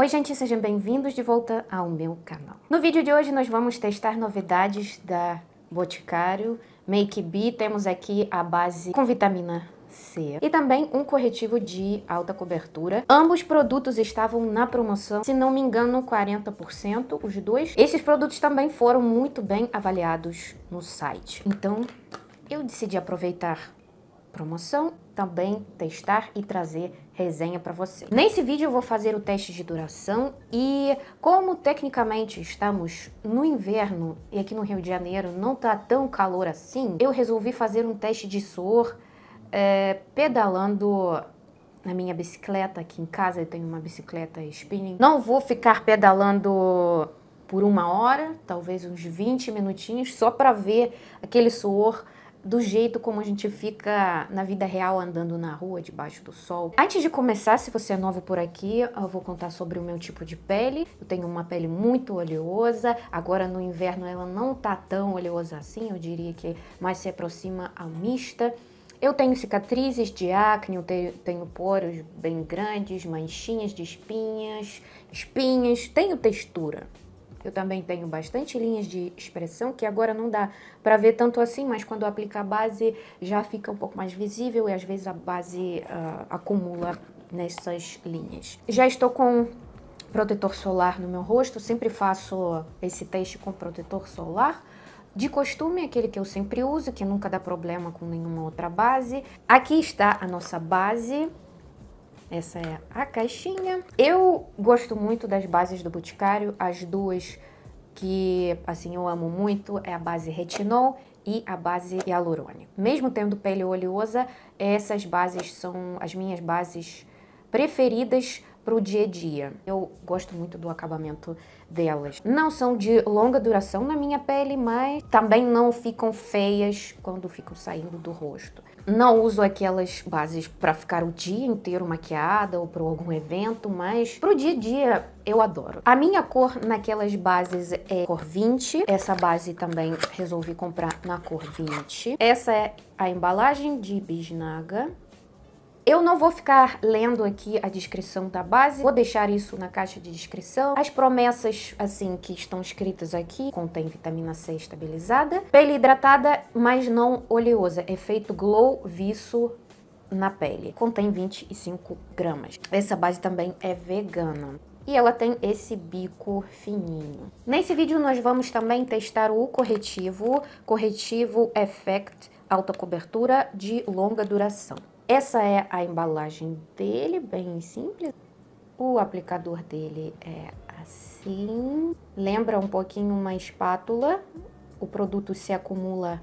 Oi gente, sejam bem-vindos de volta ao meu canal. No vídeo de hoje nós vamos testar novidades da Boticário Make B, temos aqui a base com vitamina C e também um corretivo de alta cobertura. Ambos produtos estavam na promoção, se não me engano 40% os dois. Esses produtos também foram muito bem avaliados no site, então eu decidi aproveitar promoção também testar e trazer resenha para você. Nesse vídeo eu vou fazer o teste de duração e como tecnicamente estamos no inverno e aqui no Rio de Janeiro não tá tão calor assim, eu resolvi fazer um teste de suor é, pedalando na minha bicicleta aqui em casa, eu tenho uma bicicleta spinning. Não vou ficar pedalando por uma hora, talvez uns 20 minutinhos, só para ver aquele suor do jeito como a gente fica na vida real andando na rua, debaixo do sol. Antes de começar, se você é novo por aqui, eu vou contar sobre o meu tipo de pele. Eu tenho uma pele muito oleosa, agora no inverno ela não tá tão oleosa assim, eu diria que mais se aproxima a mista. Eu tenho cicatrizes de acne, eu tenho, tenho poros bem grandes, manchinhas de espinhas, espinhas, tenho textura. Eu também tenho bastante linhas de expressão que agora não dá para ver tanto assim, mas quando eu aplicar a base já fica um pouco mais visível e às vezes a base uh, acumula nessas linhas. Já estou com protetor solar no meu rosto, sempre faço esse teste com protetor solar. De costume, aquele que eu sempre uso, que nunca dá problema com nenhuma outra base. Aqui está a nossa base essa é a caixinha. Eu gosto muito das bases do Boticário, as duas que, assim, eu amo muito é a base retinol e a base hialurônica. Mesmo tendo pele oleosa, essas bases são as minhas bases preferidas para o dia a dia. Eu gosto muito do acabamento delas. Não são de longa duração na minha pele, mas também não ficam feias quando ficam saindo do rosto. Não uso aquelas bases para ficar o dia inteiro maquiada ou para algum evento, mas para o dia a dia eu adoro. A minha cor naquelas bases é cor 20. Essa base também resolvi comprar na cor 20. Essa é a embalagem de bisnaga. Eu não vou ficar lendo aqui a descrição da base, vou deixar isso na caixa de descrição. As promessas, assim, que estão escritas aqui, contém vitamina C estabilizada, pele hidratada, mas não oleosa, efeito é glow, viço, na pele. Contém 25 gramas. Essa base também é vegana. E ela tem esse bico fininho. Nesse vídeo nós vamos também testar o corretivo, corretivo Effect alta cobertura de longa duração. Essa é a embalagem dele, bem simples. O aplicador dele é assim, lembra um pouquinho uma espátula. O produto se acumula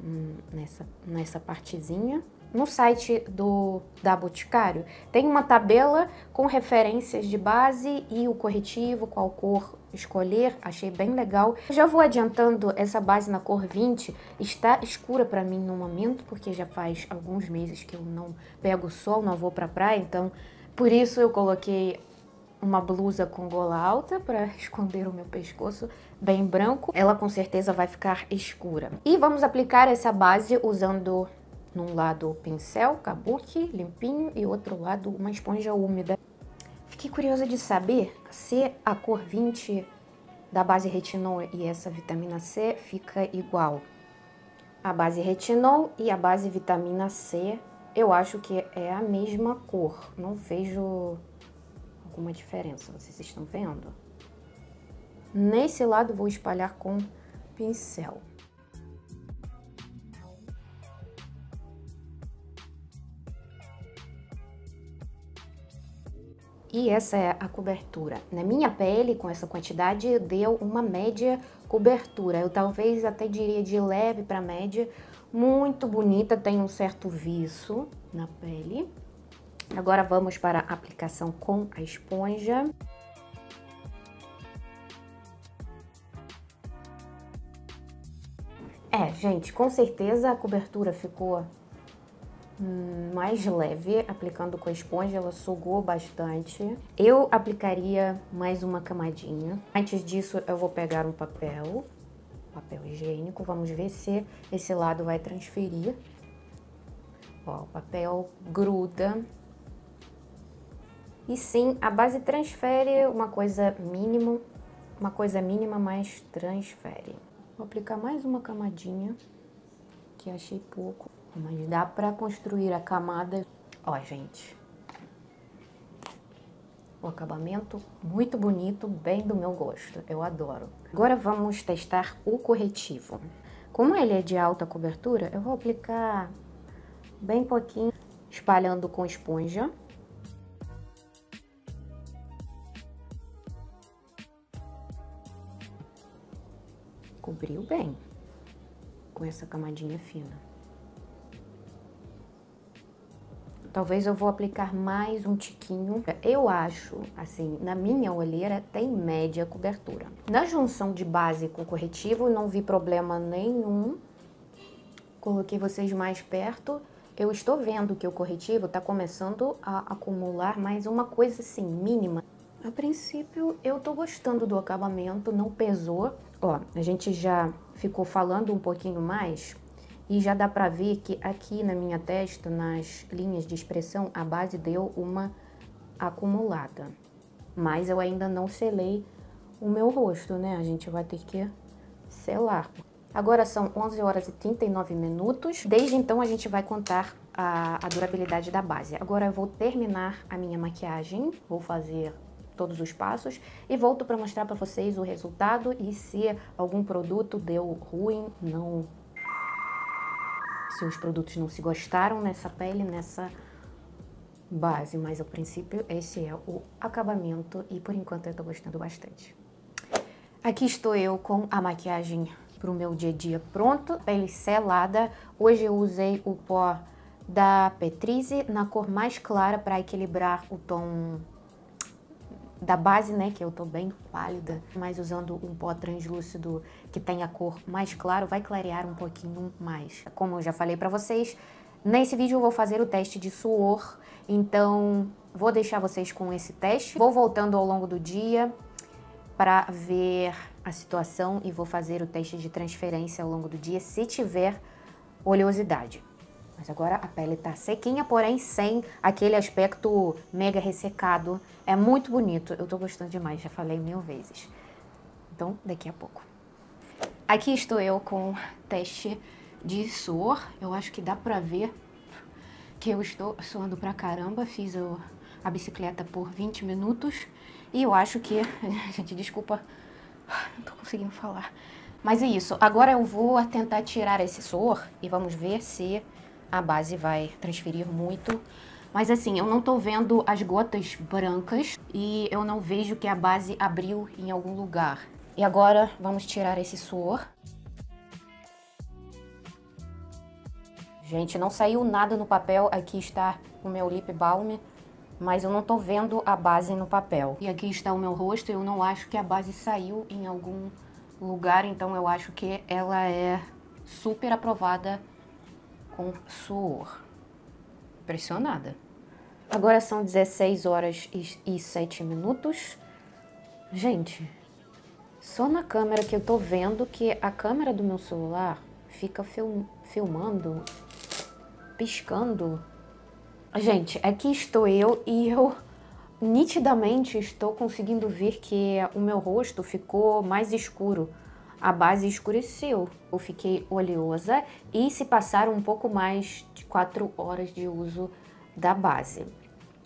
hum, nessa, nessa partezinha. No site do, da Boticário tem uma tabela com referências de base e o corretivo, qual cor escolher, achei bem legal. Já vou adiantando, essa base na cor 20 está escura para mim no momento, porque já faz alguns meses que eu não pego sol, não vou pra praia, então por isso eu coloquei uma blusa com gola alta para esconder o meu pescoço bem branco. Ela com certeza vai ficar escura. E vamos aplicar essa base usando num lado o pincel kabuki limpinho e outro lado uma esponja úmida fiquei curiosa de saber se a cor 20 da base retinol e essa vitamina C fica igual. A base retinol e a base vitamina C, eu acho que é a mesma cor. Não vejo alguma diferença, vocês estão vendo? Nesse lado vou espalhar com pincel. E essa é a cobertura. Na minha pele, com essa quantidade, deu uma média cobertura. Eu talvez até diria de leve para média. Muito bonita, tem um certo viço na pele. Agora vamos para a aplicação com a esponja. É, gente, com certeza a cobertura ficou mais leve, aplicando com a esponja, ela sugou bastante. Eu aplicaria mais uma camadinha. Antes disso, eu vou pegar um papel, papel higiênico, vamos ver se esse lado vai transferir. Ó, o papel gruda. E sim, a base transfere uma coisa mínima, uma coisa mínima, mas transfere. Vou aplicar mais uma camadinha, que achei pouco. Mas dá pra construir a camada. Ó, gente. O acabamento muito bonito, bem do meu gosto. Eu adoro. Agora vamos testar o corretivo. Como ele é de alta cobertura, eu vou aplicar bem pouquinho, espalhando com esponja. Cobriu bem com essa camadinha fina. Talvez eu vou aplicar mais um tiquinho. Eu acho, assim, na minha olheira, tem média cobertura. Na junção de base com corretivo, não vi problema nenhum. Coloquei vocês mais perto. Eu estou vendo que o corretivo está começando a acumular mais uma coisa, assim, mínima. A princípio, eu tô gostando do acabamento, não pesou. Ó, a gente já ficou falando um pouquinho mais e já dá para ver que aqui na minha testa, nas linhas de expressão, a base deu uma acumulada. Mas eu ainda não selei o meu rosto, né? A gente vai ter que selar. Agora são 11 horas e 39 minutos. Desde então a gente vai contar a, a durabilidade da base. Agora eu vou terminar a minha maquiagem, vou fazer todos os passos e volto para mostrar para vocês o resultado e se algum produto deu ruim, não se os produtos não se gostaram nessa pele, nessa base, mas ao princípio esse é o acabamento e por enquanto eu tô gostando bastante. Aqui estou eu com a maquiagem pro meu dia a dia pronto, pele selada. Hoje eu usei o pó da Petrize na cor mais clara para equilibrar o tom da base, né, que eu tô bem pálida, mas usando um pó translúcido que tem a cor mais claro, vai clarear um pouquinho mais. Como eu já falei para vocês, nesse vídeo eu vou fazer o teste de suor, então vou deixar vocês com esse teste. Vou voltando ao longo do dia para ver a situação e vou fazer o teste de transferência ao longo do dia se tiver oleosidade. Mas agora a pele tá sequinha, porém sem aquele aspecto mega ressecado. É muito bonito, eu tô gostando demais, já falei mil vezes. Então, daqui a pouco. Aqui estou eu com teste de suor. Eu acho que dá pra ver que eu estou suando pra caramba. Fiz o, a bicicleta por 20 minutos e eu acho que... Gente, desculpa, não tô conseguindo falar. Mas é isso, agora eu vou tentar tirar esse suor e vamos ver se a base vai transferir muito. Mas assim, eu não tô vendo as gotas brancas e eu não vejo que a base abriu em algum lugar. E agora vamos tirar esse suor. Gente, não saiu nada no papel. Aqui está o meu lip balm, mas eu não tô vendo a base no papel. E aqui está o meu rosto, eu não acho que a base saiu em algum lugar, então eu acho que ela é super aprovada com suor. Impressionada. Agora são 16 horas e 7 minutos. Gente, só na câmera que eu tô vendo que a câmera do meu celular fica film filmando, piscando. Gente, aqui é estou eu e eu nitidamente estou conseguindo ver que o meu rosto ficou mais escuro a base escureceu, eu fiquei oleosa e se passaram um pouco mais de 4 horas de uso da base.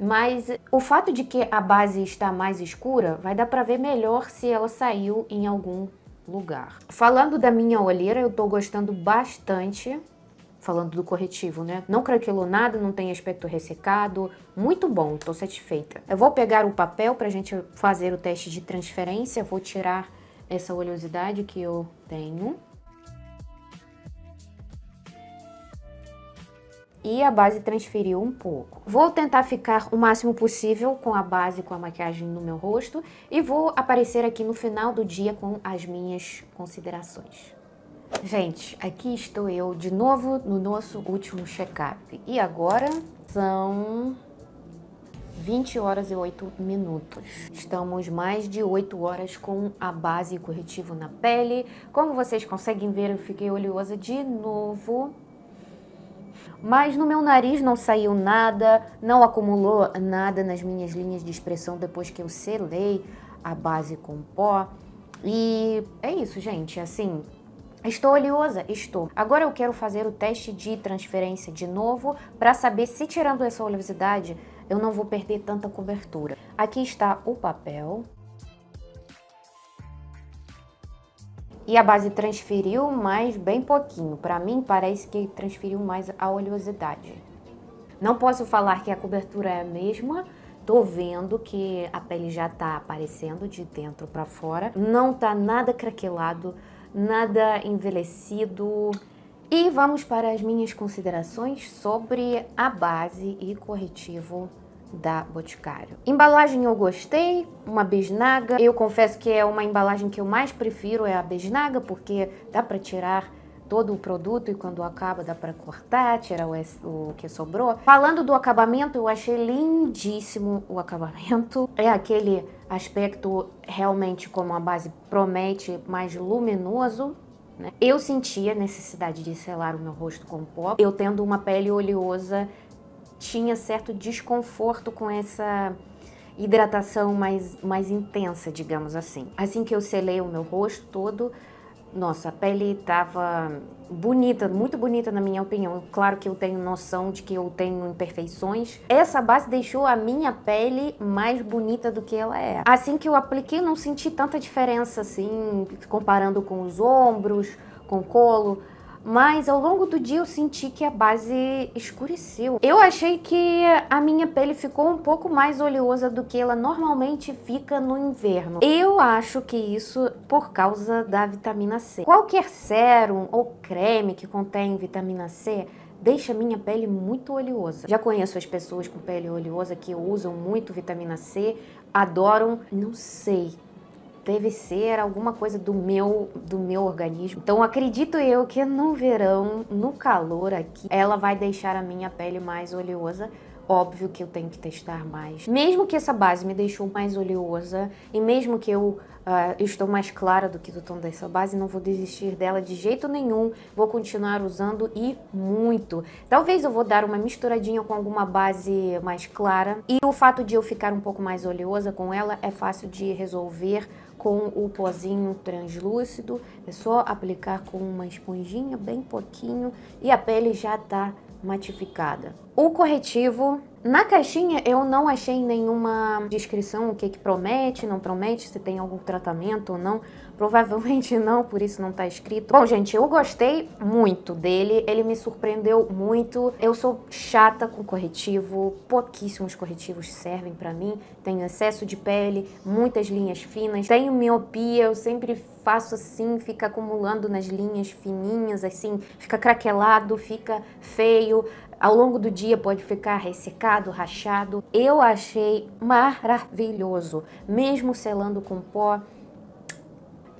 Mas o fato de que a base está mais escura vai dar para ver melhor se ela saiu em algum lugar. Falando da minha olheira, eu estou gostando bastante, falando do corretivo, né? Não craquelou nada, não tem aspecto ressecado, muito bom, estou satisfeita. Eu vou pegar o papel para a gente fazer o teste de transferência, vou tirar essa oleosidade que eu tenho. E a base transferiu um pouco. Vou tentar ficar o máximo possível com a base, com a maquiagem no meu rosto. E vou aparecer aqui no final do dia com as minhas considerações. Gente, aqui estou eu de novo no nosso último check-up. E agora são 20 horas e 8 minutos. Estamos mais de 8 horas com a base corretivo na pele. Como vocês conseguem ver, eu fiquei oleosa de novo. Mas no meu nariz não saiu nada, não acumulou nada nas minhas linhas de expressão depois que eu selei a base com pó. E é isso, gente. Assim, Estou oleosa? Estou. Agora eu quero fazer o teste de transferência de novo para saber se tirando essa oleosidade eu não vou perder tanta cobertura. Aqui está o papel. E a base transferiu, mas bem pouquinho. Para mim, parece que transferiu mais a oleosidade. Não posso falar que a cobertura é a mesma, tô vendo que a pele já tá aparecendo de dentro para fora. Não tá nada craquelado, nada envelhecido. E vamos para as minhas considerações sobre a base e corretivo da Boticário. Embalagem eu gostei, uma bisnaga. Eu confesso que é uma embalagem que eu mais prefiro é a bisnaga porque dá para tirar todo o produto e quando acaba dá para cortar, tirar o, o que sobrou. Falando do acabamento, eu achei lindíssimo o acabamento. É aquele aspecto realmente como a base promete, mais luminoso. Né? Eu sentia necessidade de selar o meu rosto com pó. Eu tendo uma pele oleosa, tinha certo desconforto com essa hidratação mais, mais intensa, digamos assim. Assim que eu selei o meu rosto todo, nossa, a pele estava bonita, muito bonita na minha opinião. Claro que eu tenho noção de que eu tenho imperfeições. Essa base deixou a minha pele mais bonita do que ela é. Assim que eu apliquei, não senti tanta diferença assim, comparando com os ombros, com o colo mas ao longo do dia eu senti que a base escureceu. Eu achei que a minha pele ficou um pouco mais oleosa do que ela normalmente fica no inverno. Eu acho que isso por causa da vitamina C. Qualquer sérum ou creme que contém vitamina C deixa minha pele muito oleosa. Já conheço as pessoas com pele oleosa que usam muito vitamina C, adoram, não sei deve ser alguma coisa do meu do meu organismo. Então acredito eu que no verão, no calor aqui, ela vai deixar a minha pele mais oleosa. Óbvio que eu tenho que testar mais. Mesmo que essa base me deixou mais oleosa e mesmo que eu Uh, estou mais clara do que do tom dessa base, não vou desistir dela de jeito nenhum, vou continuar usando e muito. Talvez eu vou dar uma misturadinha com alguma base mais clara e o fato de eu ficar um pouco mais oleosa com ela é fácil de resolver com o pozinho translúcido, é só aplicar com uma esponjinha, bem pouquinho, e a pele já está matificada. O corretivo na caixinha eu não achei nenhuma descrição, o que, que promete, não promete, se tem algum tratamento ou não. Provavelmente não, por isso não tá escrito. Bom, gente, eu gostei muito dele, ele me surpreendeu muito. Eu sou chata com corretivo, pouquíssimos corretivos servem para mim. Tenho excesso de pele, muitas linhas finas, tenho miopia, eu sempre faço assim, fica acumulando nas linhas fininhas, assim, fica craquelado, fica feio ao longo do dia pode ficar ressecado, rachado. Eu achei maravilhoso, mesmo selando com pó.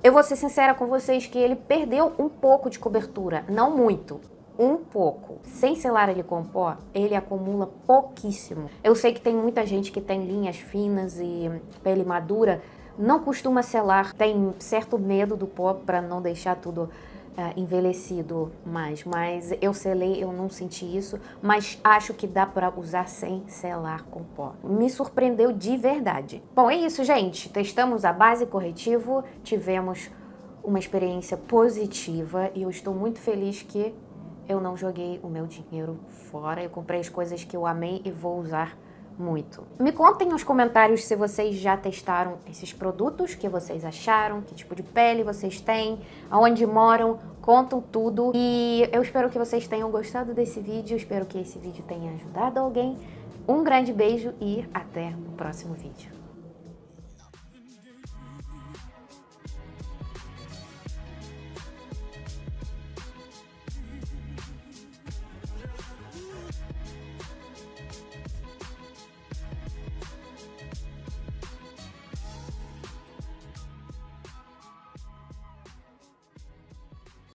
Eu vou ser sincera com vocês que ele perdeu um pouco de cobertura, não muito, um pouco. Sem selar ele com pó, ele acumula pouquíssimo. Eu sei que tem muita gente que tem linhas finas e pele madura, não costuma selar, tem certo medo do pó para não deixar tudo é, envelhecido mais, mas eu selei, eu não senti isso, mas acho que dá para usar sem selar com pó. Me surpreendeu de verdade. Bom, é isso, gente. Testamos a base corretivo, tivemos uma experiência positiva e eu estou muito feliz que eu não joguei o meu dinheiro fora. Eu comprei as coisas que eu amei e vou usar muito. Me contem nos comentários se vocês já testaram esses produtos, que vocês acharam, que tipo de pele vocês têm, aonde moram, contam tudo. E eu espero que vocês tenham gostado desse vídeo, espero que esse vídeo tenha ajudado alguém. Um grande beijo e até o próximo vídeo.